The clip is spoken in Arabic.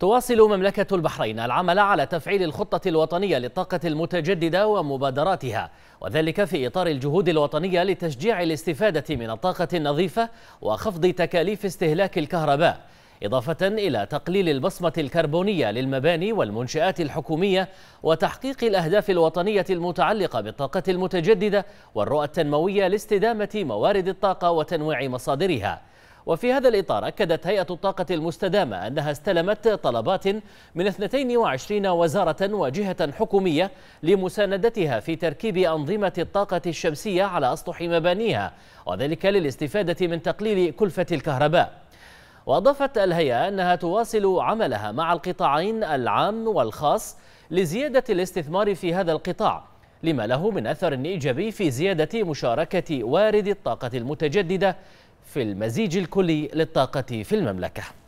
تواصل مملكة البحرين العمل على تفعيل الخطة الوطنية للطاقة المتجددة ومبادراتها وذلك في إطار الجهود الوطنية لتشجيع الاستفادة من الطاقة النظيفة وخفض تكاليف استهلاك الكهرباء إضافة إلى تقليل البصمة الكربونية للمباني والمنشآت الحكومية وتحقيق الأهداف الوطنية المتعلقة بالطاقة المتجددة والرؤى التنموية لاستدامة موارد الطاقة وتنويع مصادرها وفي هذا الإطار أكدت هيئة الطاقة المستدامة أنها استلمت طلبات من 22 وزارة وجهة حكومية لمساندتها في تركيب أنظمة الطاقة الشمسية على أسطح مبانيها وذلك للاستفادة من تقليل كلفة الكهرباء وأضافت الهيئة أنها تواصل عملها مع القطاعين العام والخاص لزيادة الاستثمار في هذا القطاع لما له من أثر إيجابي في زيادة مشاركة وارد الطاقة المتجددة في المزيج الكلي للطاقة في المملكة